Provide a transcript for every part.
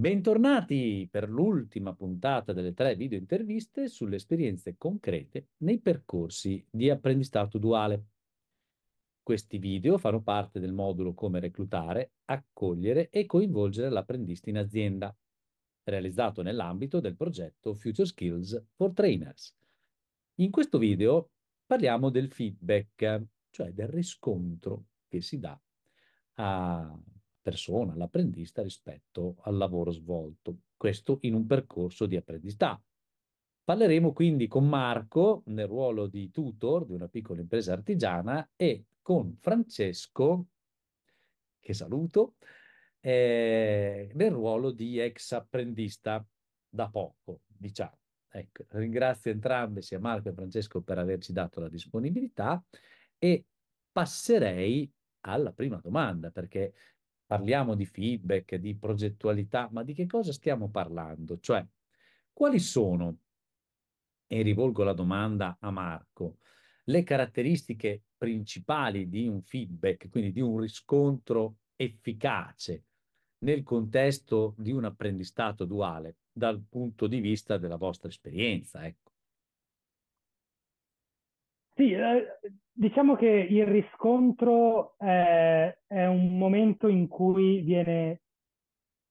Bentornati per l'ultima puntata delle tre video interviste sulle esperienze concrete nei percorsi di apprendistato duale. Questi video fanno parte del modulo Come reclutare, accogliere e coinvolgere l'apprendista in azienda, realizzato nell'ambito del progetto Future Skills for Trainers. In questo video parliamo del feedback, cioè del riscontro che si dà a persona, l'apprendista, rispetto al lavoro svolto. Questo in un percorso di apprendistato. Parleremo quindi con Marco nel ruolo di tutor di una piccola impresa artigiana e con Francesco, che saluto, eh, nel ruolo di ex apprendista da poco, diciamo. Ecco, ringrazio entrambi, sia Marco che Francesco, per averci dato la disponibilità e passerei alla prima domanda, perché parliamo di feedback, di progettualità, ma di che cosa stiamo parlando? Cioè, quali sono, e rivolgo la domanda a Marco, le caratteristiche principali di un feedback, quindi di un riscontro efficace nel contesto di un apprendistato duale dal punto di vista della vostra esperienza, ecco. Sì, eh, diciamo che il riscontro è, eh, è un momento in cui viene,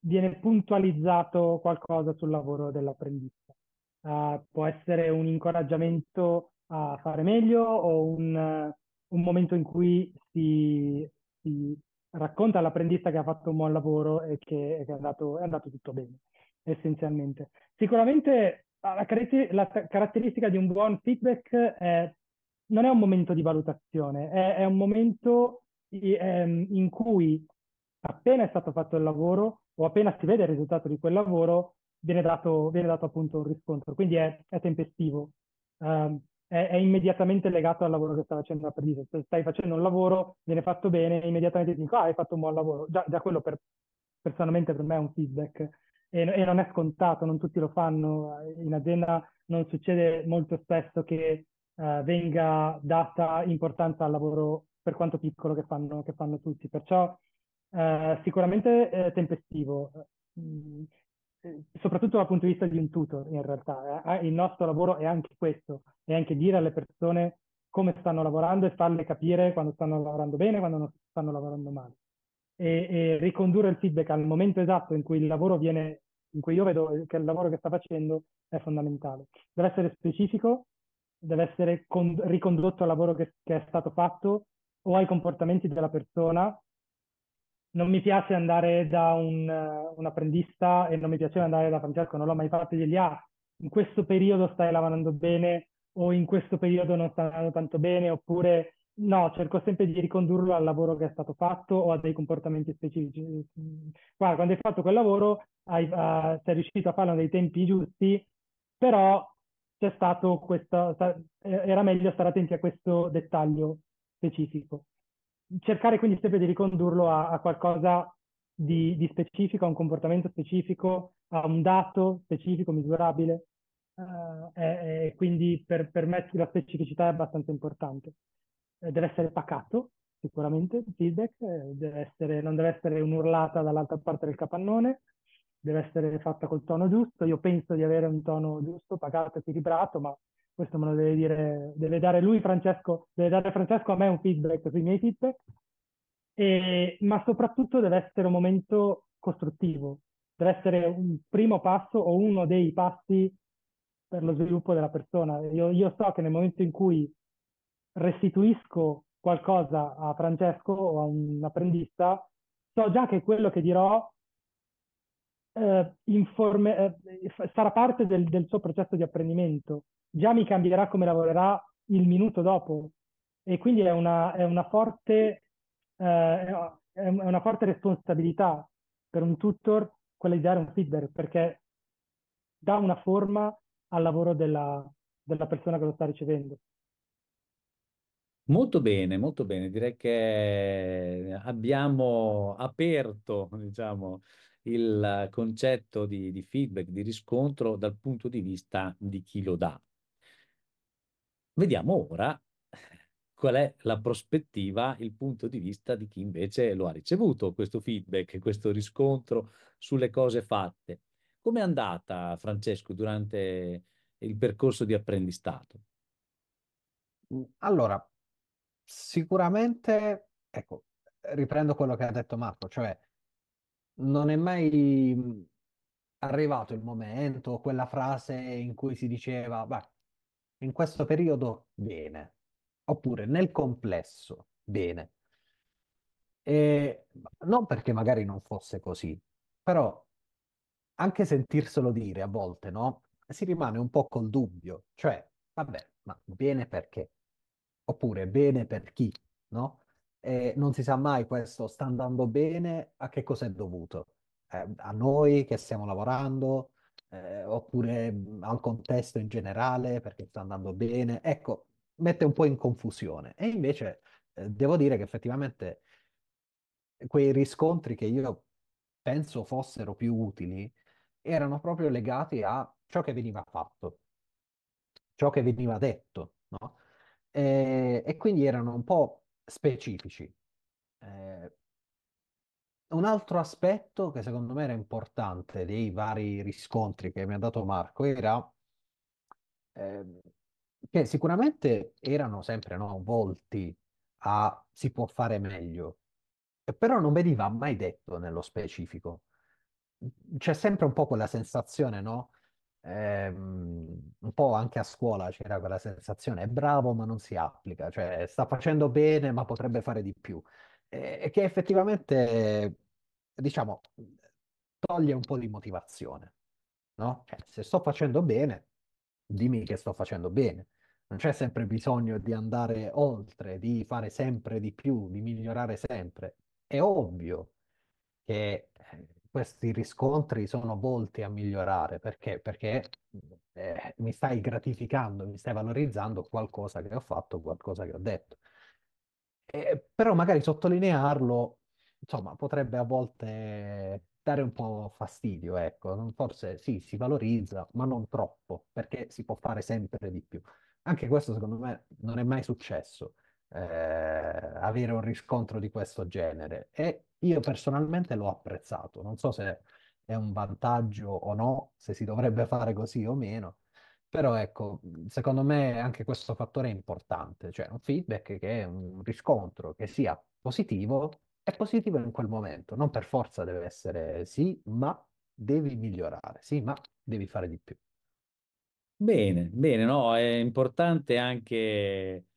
viene, puntualizzato qualcosa sul lavoro dell'apprendista. Uh, può essere un incoraggiamento a fare meglio o un, uh, un momento in cui si, si, racconta all'apprendista che ha fatto un buon lavoro e che, che è, andato, è, andato, tutto bene, essenzialmente. Sicuramente ah, la, la caratteristica di un buon feedback è non è un momento di valutazione, è, è un momento ehm, in cui appena è stato fatto il lavoro o appena si vede il risultato di quel lavoro, viene dato, viene dato appunto un riscontro, quindi è, è tempestivo. Um, è, è, immediatamente legato al lavoro che sta facendo l'apprendista. Se stai facendo un lavoro, viene fatto bene, immediatamente ti dico, ah, hai fatto un buon lavoro. Già, già quello per, personalmente per me è un feedback e, e, non è scontato, non tutti lo fanno. In azienda non succede molto spesso che eh, venga data importanza al lavoro per quanto piccolo che fanno, che fanno tutti. Perciò eh, sicuramente eh, tempestivo, eh, mm, soprattutto dal punto di vista di un tutor in realtà. Eh, il nostro lavoro è anche questo, è anche dire alle persone come stanno lavorando e farle capire quando stanno lavorando bene, e quando non stanno lavorando male. E, e, ricondurre il feedback al momento esatto in cui il lavoro viene, in cui io vedo che il lavoro che sta facendo è fondamentale. Deve essere specifico, deve essere con, ricondotto al lavoro che, che è stato fatto o ai comportamenti della persona. Non mi piace andare da un, un apprendista e non mi piaceva andare da Francesco, non l'ho mai fatto, gli ah, in questo periodo stai lavorando bene o in questo periodo non stai andando tanto bene oppure no, cerco sempre di ricondurlo al lavoro che è stato fatto o a dei comportamenti specifici. Guarda, quando hai fatto quel lavoro hai, uh, sei riuscito a farlo nei tempi giusti, però c'è stato questa, era meglio stare attenti a questo dettaglio specifico. Cercare quindi sempre di ricondurlo a, a qualcosa di, di, specifico, a un comportamento specifico, a un dato specifico, misurabile, uh, e, e, quindi per, per me la specificità è abbastanza importante. Eh, deve essere pacato, sicuramente, il feedback, eh, deve essere, non deve essere un'urlata dall'altra parte del capannone, deve essere fatta col tono giusto. Io penso di avere un tono giusto, pagato equilibrato, ma questo me lo deve dire, deve dare lui Francesco, deve dare Francesco a me un feedback sui miei feedback, e, ma soprattutto deve essere un momento costruttivo, deve essere un primo passo o uno dei passi per lo sviluppo della persona. Io, io so che nel momento in cui restituisco qualcosa a Francesco o a un apprendista, so già che quello che dirò eh, informe, eh, sarà parte del, del, suo processo di apprendimento, già mi cambierà come lavorerà il minuto dopo e quindi è una, è una, forte, eh, è una forte responsabilità per un tutor quella di dare un feedback perché dà una forma al lavoro della, della persona che lo sta ricevendo. Molto bene, molto bene. Direi che abbiamo aperto, diciamo, il concetto di, di feedback, di riscontro dal punto di vista di chi lo dà. Vediamo ora qual è la prospettiva, il punto di vista di chi invece lo ha ricevuto, questo feedback, questo riscontro sulle cose fatte. Com'è andata, Francesco, durante il percorso di apprendistato? Mm, allora, sicuramente, ecco, riprendo quello che ha detto Marco, cioè non è mai mhmm, arrivato il momento, quella frase in cui si diceva, beh, in questo periodo bene, oppure nel complesso bene. E non perché magari non fosse così, però anche sentirselo dire a volte, no? Si rimane un po' col dubbio, cioè, vabbè, ma bene perché? Oppure bene per chi? No? e non si sa mai questo sta andando bene, a che cosa è dovuto? Eh, a noi che stiamo lavorando, eh, oppure mhmm, al contesto in generale perché sta andando bene? Ecco, mette un po' in confusione. E invece eh, devo dire che effettivamente eh, quei riscontri che io penso fossero più utili erano proprio legati a ciò che veniva fatto, ciò che veniva detto, no? E, eh, e quindi erano un po' specifici. Eh, un altro aspetto che secondo me era importante dei vari riscontri che mi ha dato Marco era eh, che sicuramente erano sempre no, volti a si può fare meglio, però non veniva mai detto nello specifico. C'è sempre un po' quella sensazione, no? Ehm, un po' anche a scuola c'era quella sensazione, è bravo ma non si applica, cioè sta facendo bene ma potrebbe fare di più. E, che effettivamente, diciamo, toglie un po' di motivazione, no? Cioè, se sto facendo bene, dimmi che sto facendo bene. Non c'è sempre bisogno di andare oltre, di fare sempre di più, di migliorare sempre. È ovvio che eh, questi riscontri sono volti a migliorare perché, perché eh, mi stai gratificando, mi stai valorizzando qualcosa che ho fatto, qualcosa che ho detto. Eh, però magari sottolinearlo, insomma, potrebbe a volte dare un po' fastidio, ecco. Forse sì, si valorizza, ma non troppo, perché si può fare sempre di più. Anche questo, secondo me, non è mai successo. Eh, avere un riscontro di questo genere e io personalmente l'ho apprezzato, non so se è un vantaggio o no, se si dovrebbe fare così o meno, però ecco, secondo me anche questo fattore è importante, cioè un feedback che è un riscontro che sia positivo, è positivo in quel momento, non per forza deve essere sì, ma devi migliorare, sì, ma devi fare di più. Bene, bene, no, è importante anche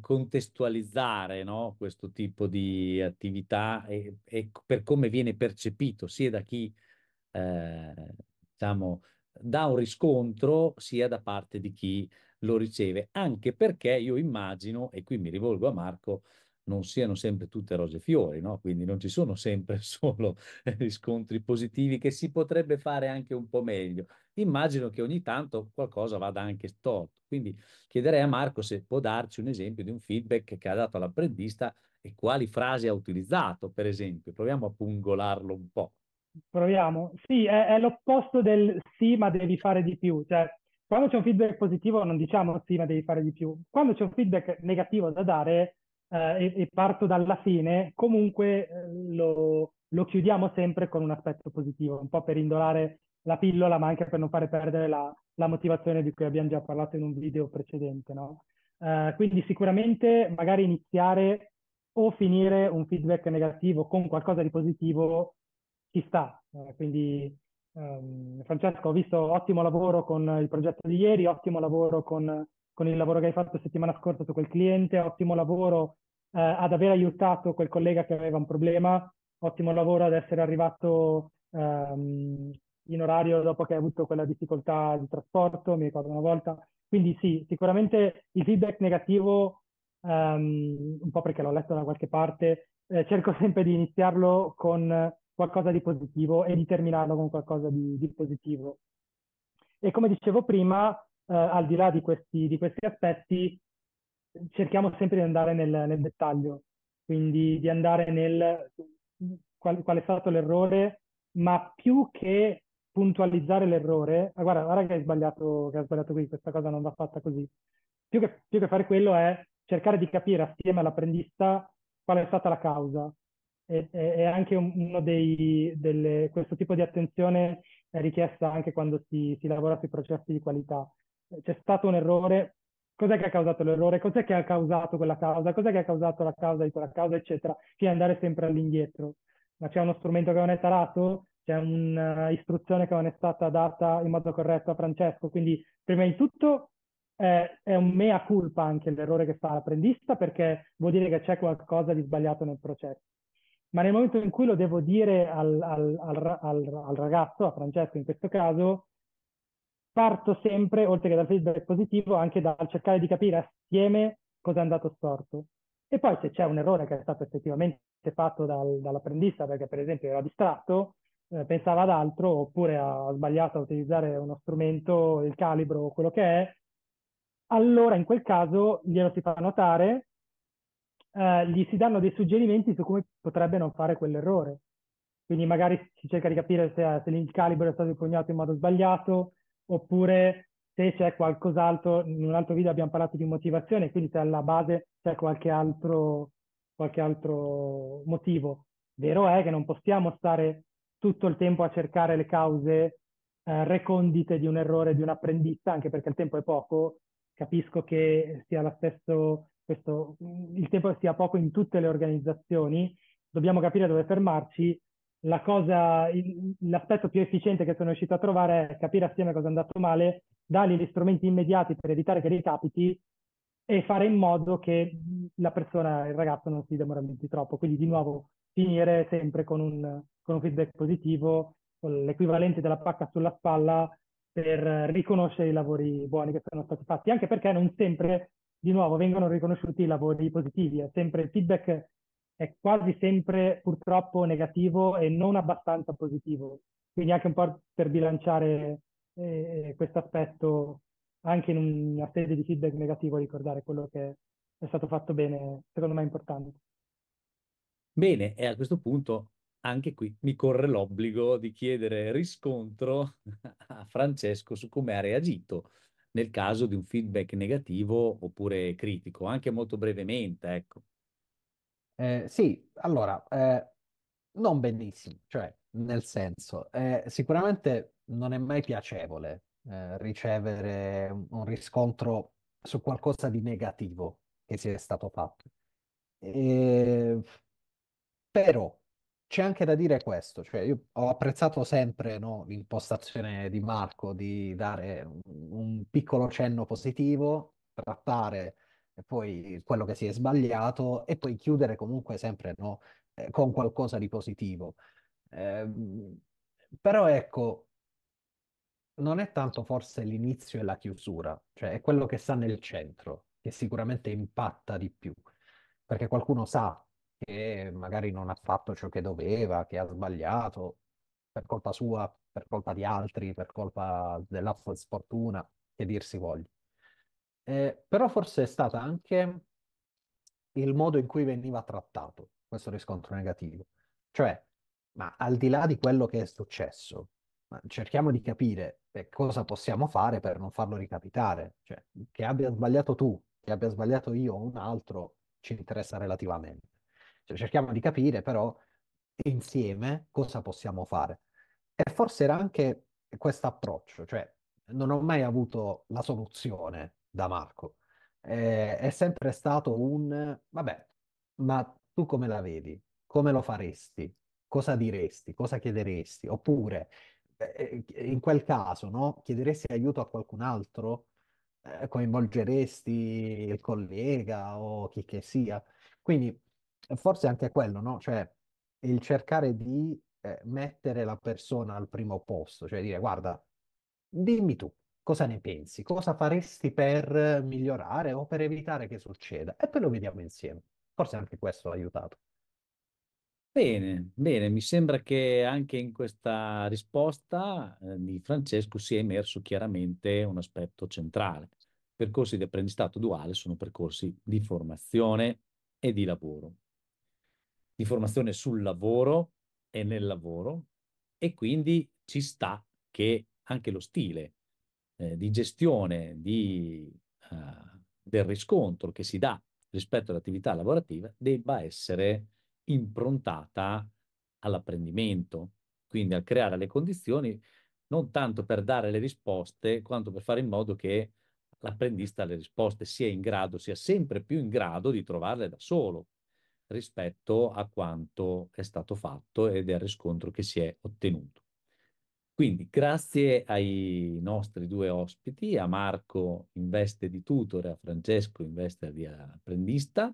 contestualizzare no, questo tipo di attività e, e, per come viene percepito sia da chi eh, diciamo, dà un riscontro sia da parte di chi lo riceve, anche perché io immagino, e qui mi rivolgo a Marco, non siano sempre tutte rose e fiori, no? quindi non ci sono sempre solo eh, riscontri positivi che si potrebbe fare anche un po' meglio. Immagino che ogni tanto qualcosa vada anche storto, quindi chiederei a Marco se può darci un esempio di un feedback che ha dato all'apprendista e quali frasi ha utilizzato, per esempio. Proviamo a pungolarlo un po'. Proviamo. Sì, è, è l'opposto del sì, ma devi fare di più. Cioè, quando c'è un feedback positivo non diciamo sì, ma devi fare di più. Quando c'è un feedback negativo da dare, eh, e, e, parto dalla fine, comunque eh, lo, lo, chiudiamo sempre con un aspetto positivo, un po' per indolare la pillola, ma anche per non fare perdere la, la motivazione di cui abbiamo già parlato in un video precedente. No? Eh, quindi sicuramente magari iniziare o finire un feedback negativo con qualcosa di positivo ci sta. Eh, quindi ehm, Francesco, ho visto ottimo lavoro con il progetto di ieri, ottimo lavoro con con il lavoro che hai fatto settimana scorsa su quel cliente, ottimo lavoro eh, ad aver aiutato quel collega che aveva un problema, ottimo lavoro ad essere arrivato ehm, in orario dopo che hai avuto quella difficoltà di trasporto, mi ricordo una volta. Quindi sì, sicuramente il feedback negativo, ehm, un po' perché l'ho letto da qualche parte, eh, cerco sempre di iniziarlo con qualcosa di positivo e di terminarlo con qualcosa di, di positivo. E come dicevo prima, eh, al di là di questi, di questi, aspetti, cerchiamo sempre di andare nel, nel dettaglio, quindi di andare nel qual, qual, è stato l'errore, ma più che puntualizzare l'errore, ah, guarda, guarda che hai sbagliato, che hai sbagliato qui, questa cosa non va fatta così. Più che, più che fare quello è cercare di capire assieme all'apprendista qual è stata la causa. E, è anche uno dei, delle, questo tipo di attenzione è richiesta anche quando si, si lavora sui processi di qualità, c'è stato un errore, cos'è che ha causato l'errore, cos'è che ha causato quella causa, cos'è che ha causato la causa di quella causa, eccetera, sì, andare sempre all'indietro. Ma c'è uno strumento che non è tarato, c'è un'istruzione che non è stata data in modo corretto a Francesco, quindi prima di tutto eh, è un mea culpa anche l'errore che fa l'apprendista perché vuol dire che c'è qualcosa di sbagliato nel processo. Ma nel momento in cui lo devo dire al, al, al, al ragazzo, a Francesco in questo caso, parto sempre, oltre che dal feedback positivo, anche dal cercare di capire assieme cosa è andato storto. E poi se c'è un errore che è stato effettivamente fatto dal, dall'apprendista, perché per esempio era distratto, eh, pensava ad altro, oppure ha sbagliato a utilizzare uno strumento, il calibro o quello che è, allora in quel caso glielo si fa notare, eh, gli si danno dei suggerimenti su come potrebbe non fare quell'errore. Quindi magari si cerca di capire se, se il calibro è stato impugnato in modo sbagliato, oppure se c'è qualcos'altro, in un altro video abbiamo parlato di motivazione, quindi se alla base c'è qualche altro, qualche altro motivo. Vero è che non possiamo stare tutto il tempo a cercare le cause eh, recondite di un errore di un apprendista, anche perché il tempo è poco, capisco che sia lo stesso, questo, il tempo sia poco in tutte le organizzazioni, dobbiamo capire dove fermarci la cosa, l'aspetto più efficiente che sono riuscito a trovare è capire assieme cosa è andato male, dargli gli strumenti immediati per evitare che ricapiti e fare in modo che la persona, il ragazzo non si demoralizzi troppo. Quindi di nuovo finire sempre con un, con un feedback positivo, con l'equivalente della pacca sulla spalla per riconoscere i lavori buoni che sono stati fatti, anche perché non sempre, di nuovo, vengono riconosciuti i lavori positivi, è sempre il feedback è quasi sempre purtroppo negativo e non abbastanza positivo. Quindi anche un po' per bilanciare eh, questo aspetto, anche in una serie di feedback negativo, ricordare quello che è stato fatto bene, secondo me è importante. Bene, e a questo punto anche qui mi corre l'obbligo di chiedere riscontro a Francesco su come ha reagito nel caso di un feedback negativo oppure critico, anche molto brevemente, ecco. Eh, sì, allora, eh, non benissimo, cioè, nel senso, eh, sicuramente non è mai piacevole eh, ricevere un riscontro su qualcosa di negativo che sia stato fatto. E- eh, però c'è anche da dire questo, cioè io ho apprezzato sempre, no, l'impostazione di Marco di dare un, un piccolo cenno positivo, trattare poi quello che si è sbagliato e poi chiudere comunque sempre no, eh, con qualcosa di positivo. Eh, però ecco, non è tanto forse l'inizio e la chiusura, cioè è quello che sta nel centro, che sicuramente impatta di più, perché qualcuno sa che magari non ha fatto ciò che doveva, che ha sbagliato per colpa sua, per colpa di altri, per colpa della sfortuna, che dir si voglia. Eh, però forse è stato anche il modo in cui veniva trattato questo riscontro negativo. Cioè, ma al di là di quello che è successo, cerchiamo di capire eh, cosa possiamo fare per non farlo ricapitare. Cioè, che abbia sbagliato tu, che abbia sbagliato io o un altro, ci interessa relativamente. Cioè, cerchiamo di capire però insieme cosa possiamo fare. E forse era anche questo approccio, cioè non ho mai avuto la soluzione da Marco. Eh, è sempre stato un vabbè, ma tu come la vedi? Come lo faresti? Cosa diresti? Cosa chiederesti? Oppure eh, eh in quel caso, no? Chiederesti aiuto a qualcun altro? Eh, coinvolgeresti il collega o chi che sia? Quindi eh, forse anche quello, no? Cioè il cercare di eh, mettere la persona al primo posto, cioè dire guarda, dimmi tu, cosa ne pensi? Cosa faresti per migliorare o per evitare che succeda? E poi lo vediamo insieme. Forse anche questo ha aiutato. Bene, bene, mi sembra che anche in questa risposta eh, di Francesco sia emerso chiaramente un aspetto centrale. Percorsi di apprendistato duale sono percorsi di formazione e di lavoro. Di formazione sul lavoro e nel lavoro e quindi ci sta che anche lo stile eh, di gestione di, uh, del riscontro che si dà rispetto all'attività lavorativa debba essere improntata all'apprendimento, quindi al creare le condizioni non tanto per dare le risposte quanto per fare in modo che l'apprendista le risposte sia in grado, sia sempre più in grado di trovarle da solo rispetto a quanto è stato fatto e del riscontro che si è ottenuto. Quindi grazie ai nostri due ospiti, a Marco in veste di tutore, a Francesco in veste di apprendista.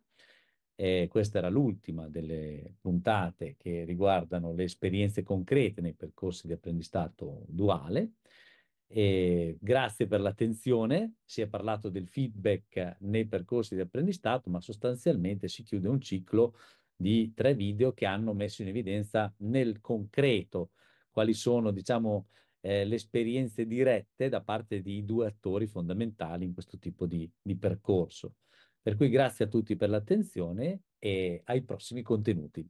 Eh, questa era l'ultima delle puntate che riguardano le esperienze concrete nei percorsi di apprendistato duale. E grazie per l'attenzione, si è parlato del feedback nei percorsi di apprendistato, ma sostanzialmente si chiude un ciclo di tre video che hanno messo in evidenza nel concreto quali sono, diciamo, eh, le esperienze dirette da parte di due attori fondamentali in questo tipo di, di percorso. Per cui grazie a tutti per l'attenzione e ai prossimi contenuti.